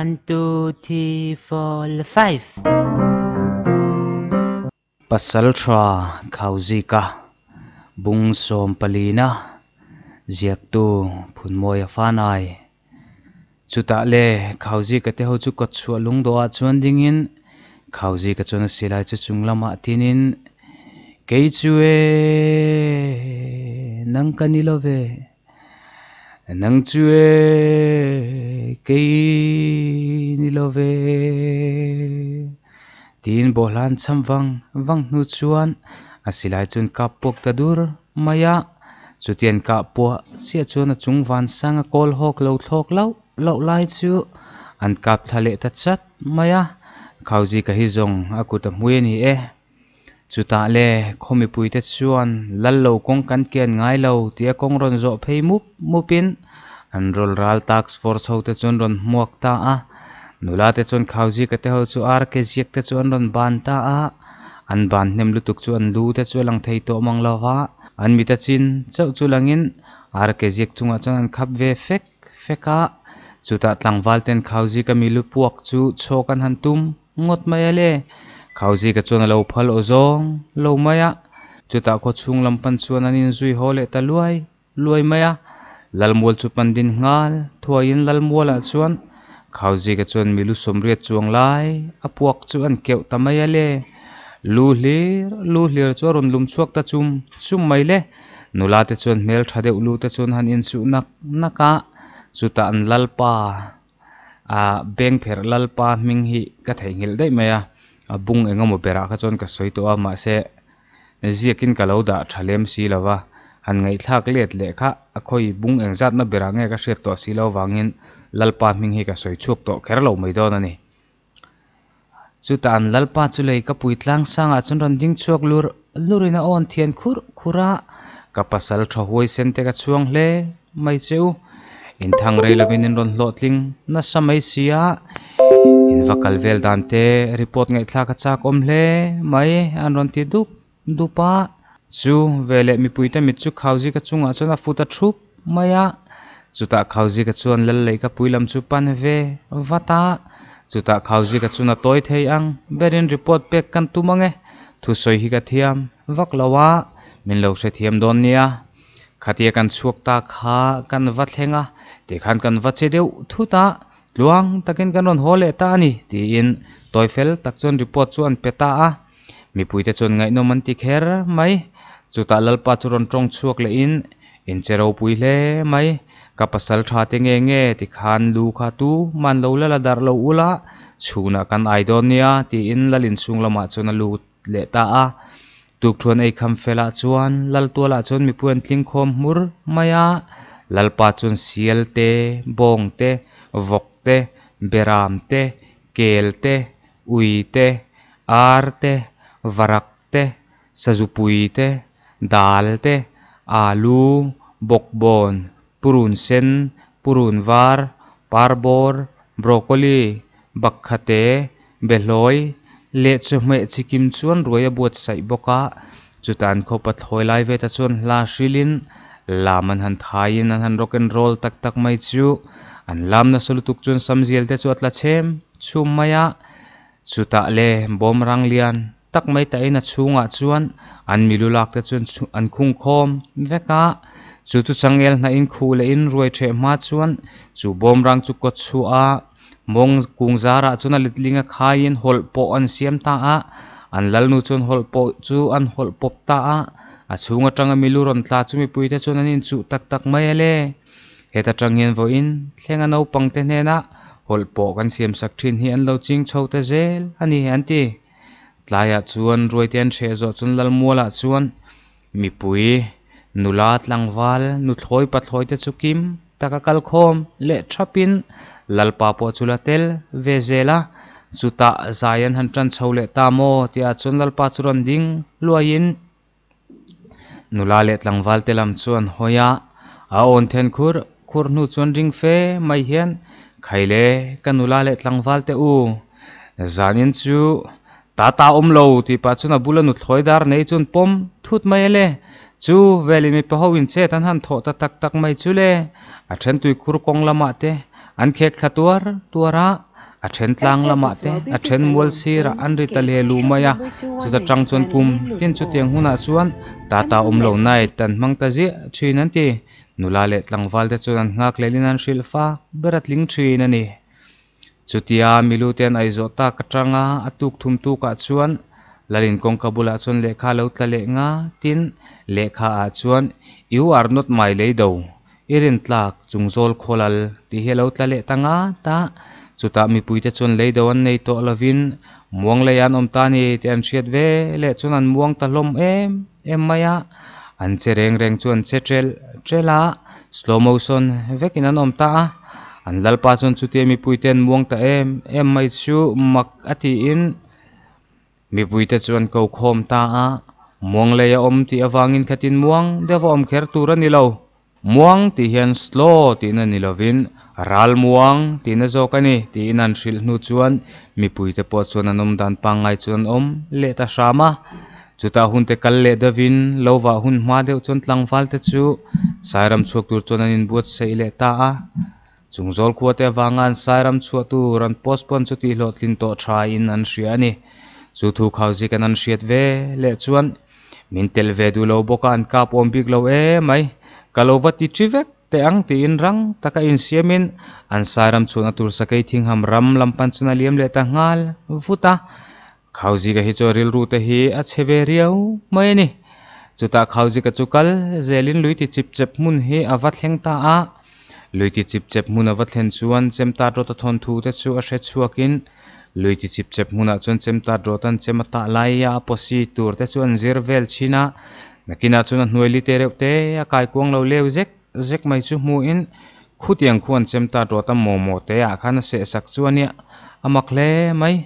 One, two, three, four, five. Pasal tra kauzika bung som palina ziak tu phun moi afanai chuta le khauji ka te ho chu kot chu lung do a chuan ding in khauji ka chuan silai chu tin tinin kei chu e nang kanilo ve nang chue kei ni lo ve tin bohlan cham vang wang nu chuan asilai chun kap pok ta dur maya chutian ka po sia chuan a chung van sang a kol hok lo thlok lo lo lai chu an kap thale ta chat maya khauji ka hi zong akuta mui ni e ta le khomi puite chuan lal lo kong kan ken ngai lo tia kong ron zo phei mup mupin an rol ral task force ho te chon ron muak ta a nula te chon khauji ka te ho chu ar ke jiak te chon ron ban ta a an ban nem lu tuk chu an lu te chu lang thei to mang lawa an mi ta chin chau chu langin ar ke jiak chunga chon an khap ve fek feka chuta tlang wal ten khauji ka mi lu puak chu chokan han tum ngot mai le khauji ka chon lo phal ozong lo maya chuta ko chung pan chuan an in zui ho le ta luai luai maya lalmual chu pandin ngal thuain lalmual ah chuan khauji ka chuan milu somre chuang lai apuak chu an keu tamai ale lu hlir lu hlir chu run lum chuak ta chum chum mai le nula te chuan mel thade ulu te chuan han in su nak naka ah, ta an lalpa a beng pher lalpa ming hi ka thei ngil dai maya a bung engamaw bera ka chuan ka soito ma se ziakin kalo da thalem si lova han ngai thak let le kha akhoi bung engzat na berange ka sher to silo wangin lalpa ming hi ka soi chup to kher lo mai don ani chu tan lalpa chu lei cái bụi tlang sang a chun ron ding chuak lur lurina on thiên khur khura ka pasal tha hoi sen te ka chuang hle mai cheu in thang rei lovin in ron hlotling na samai sia in vakal vel Dante te report ngai thla ka chak om hle mai an ron ti dup dupa chu vele mi puita mi chu khauji ka chunga chona futa thup maya chuta khauji ka chuan lal lei ka puilam chu pan ve vata chuta khauji ka chuna toi thei ang berin report pek kan tumange thu soi hi ka thiam vak lawa min lo se thiam don nia khatia kan chuak ta kha kan va thlenga te khan kan va che deu thu ta luang takin kanon hole ta ani ti in toifel tak chon report chuan peta a mi puite chon ngai no man ti kher mai ta lalpa churon tawng chuak le in inchero pui hle mai ka pasal tha te nge nge ti khan lu kha tu man lo la la dar lo ula chhuna kan idol ti in lalin chung lama chona lu le ta a tuk thuan ei kham fela chuan lal tuala chon mi puan tling khom mur maya lalpa chun sial te bong te vok te beram te kel te ui te ar te varak te sajupui te dalte alu bokbon purun sen purun var parbor broccoli bakhate beloi le chme chikim chuan roya buat sai boka chutan kho pathloi lai ve ta chuan hla shrilin laman han thaiin an han rock and roll tak tak mai chu an lam na solutuk chuan samjial te chu atla chem chu maya chuta le bom rang lian tak mai ta in a chhungah chuan an milu lakte chuan an khung khawm veka chu chu el na in khu le in ruai the ma chuan chu bom rang chu kot chu a mong kung zara ah chuan na litlinga khain hol po an siam ta a an lalnu chuan hol po chu an hol pop ta a a chhunga tanga milu ron tla chumi puite chuan an in chu tak tak mai ale heta tangin vo in thlenga no pangte hne na hol po kan siam sak thin hi an lo ching chho te zel ani he ti tlaiah chuan ruaiten ṭhehzawh chun lal mualah chuan mipui nula tlangval nu thlawi pathlawi te chu kim taka kal khawm leh ṭhapin lalpa pawh chu la tel ve zela chuta zaian han ṭan chho leh tamo tia ah chun lalpa chu ron ding luain nula leh tlangval te lam chuan hoya ah. a on then khur khur nu chuan ring fe mai hian khaile ka nula leh tlangval te u zanin chu Tataumlo tipachuna bula nu thlhoi dar nei chun pow thut mai ele chu velimi pa ho in chetan han thaw ta tak tak mai chu le a then tui khur kong lamah te an khek thla tuar tuara a then tlang lamah te a then mual sirah an ri ta le lu mai a chu ta tang chun pum ten chu tiang hunah chuan tataumlo nai tan hmang ta zi chhin an ti nula le tlang val de chuan an lelin an hril fa beratling chhin ani chutia milu ten aizo ta katanga atuk thum tu ka chuan lalin kong kabula chuan lekha lo tla le nga tin lekha a chuan you are not my leido irin tlak chungzol kholal ti helo tla le tanga ta chuta mi puite chuan leido an nei to lovin muang leian omta ni te an thiat ve le chuan an muang ta hlom em em maya an che reng reng chuan che trel trela slow motion vekin an omta a an lalpa chuan chute mi puiten muang ta em em mai chu mak ati in mi puite chuan ko khom ta a muang le ya om ti awangin khatin muang dewa om kher tur ani lo muang ti hian slow ti na nilovin ral muang ti na zo kani ti in an hnu chuan mi puite po chuan an om dan pangai chuan om le ta shama chuta hun te kal le davin lova hun hma deuh chuan tlangval te chu sairam chhuak tur chuan an in buat sei le ta a chungzawl khuate wangan sairam chuatu ran postpon chuti hlotlin to thai in an hria ani chu thu khauji kan an hriat ve le chuan min tel ve du lo boka an kap om big lo e mai kalovati chivek te ang ti in rang taka in siamin an sairam chuna tur sakai thing ham ram lampan chuna liam le ta ngal vuta khauji ka hi cho ril ru te hi a chheve riau mai ni chuta khauji ka chukal zelin lui ti chip chep mun hi avat thleng ta a luiti chipchep hmuna va thlen chuan chemta rota thon thu te chu a hre chuakin luiti chipchep hmuna chuan chemta rotan chema ta laia a posi tur te chuan zirvel china nakina chuan a hnuai li te reuh te a kai kuang lo leu zek zek mai chu hmu in khutiang khuan chemta rota momo te a khana se sak chuania amak le mai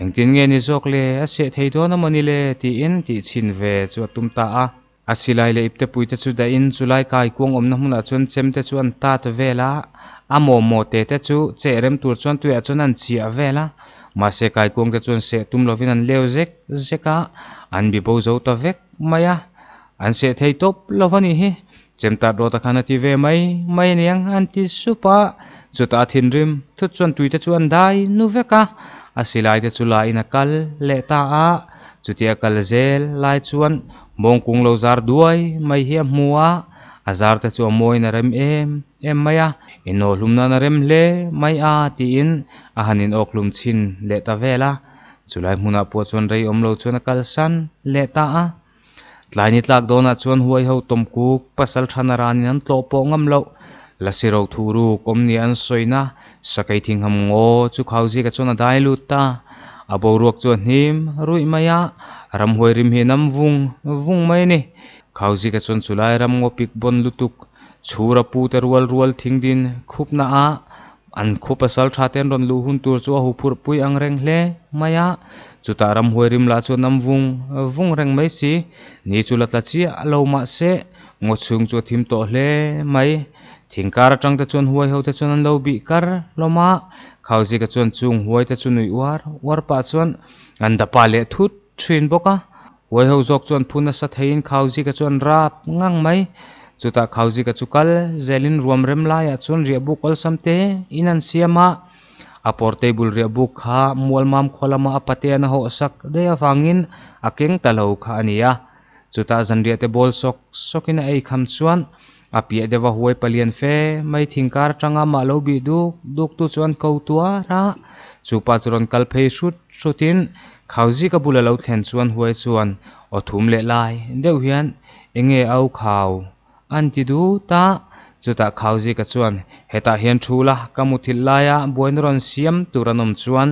engtin nge ni jok le a se thei don amani le ti in ti chin ve chu tumta a asilai le ipte puite chu da in chulai kai kuang omna hmuna chuan chemte chu an ta to vela amo mo te te chu cherem tur chuan tu chuan an chi a avela ma se kai kuang te chuan se tum lovin an leo zek zeka an bi bo zo ta vek maya an se thei top lovani hi chemta ro ta khana ti ve mai mai niang an ti supa ta thin rim thu chuan tuite chuan dai nu veka asilai te chu la in akal le ta a chutia kal zel lai chuan mong kung lo zar duai may hi mua azar te chu moi na rem em em maya ino lumna na rem le mai a ti in a hanin oklum chin le ta vela chulai hmuna po chon rei omlo chon kal san le ta a tlaini tlak dona chon huai ho tom ku pasal thana ran an tlo po ngam lo la siro thuru kom ni an soina sakai thing ham ngo chu khauji ka chon a dai lut ta a bo ruak chuan hnim ruih mai a ramhuai rim hi nam vung vung mai ni khauzi ka chuan chulai ram ngo pik bon lutuk chhura pu te rual rual thing din khup na a an khup asal tha ten ron lu hun tur chu a hu phur pui ang reng hle maya chuta ram huai rim la chu nam vung vung reng mai si ni chu la tla chi alo ma se ngo chung chu thim to hle mai thingkar atang te chuan huai ho te chuan an lo bih kar loma khauji ka chuan chung huai te chu nui war war pa chuan an da pa le thut thin boka huai ho phun chuan phuna sa khâu khauji ka chuan rap ngang ta khâu chuta khauji ka chukal zelin ruam rem lai a chuan ria buk ol tê, in an siama a portable ria buk kha mual mam kholama apate an ho sak de awangin akeng talo kha ania chuta zan ria te bol sok sok sokina ei kham chuan apia e dewa huai e palian fe mai thingkar tanga ma lo bi duk duk tu chuan ko tua ra chupa churon kal phei shut shutin khauji ka bula lo thlen chuan huai chuan o thum le lai deuh hian enge au khau an ti du ta chuta khauji ka chuan heta hian thula kamuthil laia buainron siam turanom chuan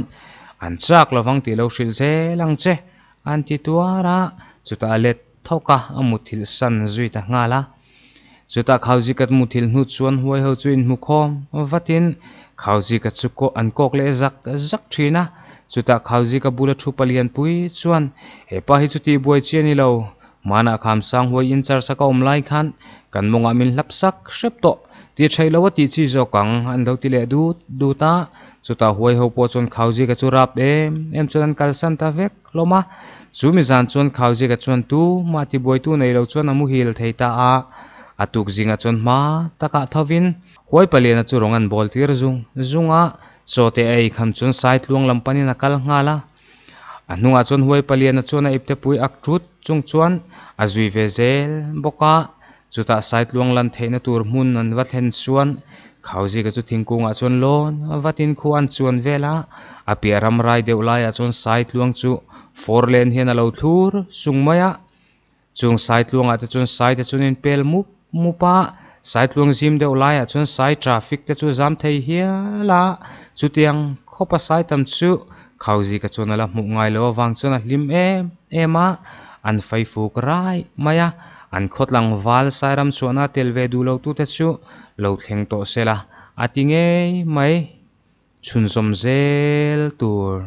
an chak lovang ti lo hril ze lang che an ti tuara chuta let thoka amuthil san zui ta ngala ta zuta khawji kat mu thil nu chuan huai ho chuin mu khom vatin khawji ka chu ko an kok le zak zak thina chuta khawji ka bula thu palian pui chuan hepa hi chuti buai chiani lo mana kham sang yên in char saka om lai khan kan munga min lap sắc shrep to ti thai lo ti chi zo kang an lo ti lệ du du ta chuta huai ho po chon khawji ka chu rap em em chuan kalsan ta vek loma zumi zan chuan khawji ka chuan tu ma ti boi tu nei lo chuan amu hil thei ta a atuk zinga chon ma taka thovin hoi palian chu rongan bol tir zung zunga chote ei kham chun site luang lampani nakal ngala anunga chon hoi palian chona ipte pui aktrut chung chuan azui vezel boka chuta site luang lan theina tur mun an wathen chuan khauji ka chu thingkunga chon lon watin khu an chuan vela apiaram rai deulai a chon site luang chu four lane hian alo thur sungmaya chung site luang a chun site chun in pel muk mupa sai tluang zim deuh lai ah chuan sai traffic te chu zam thei hiala chutiang khopa sai tam chu khauzi ka chuan ala hmuh ngai lo awang chuan a hlim em em a an fai fuk rai mai a an khotlang wal sairam chuana telve du lo tu te chu lo thleng to sela atinge mai chunzom zel tur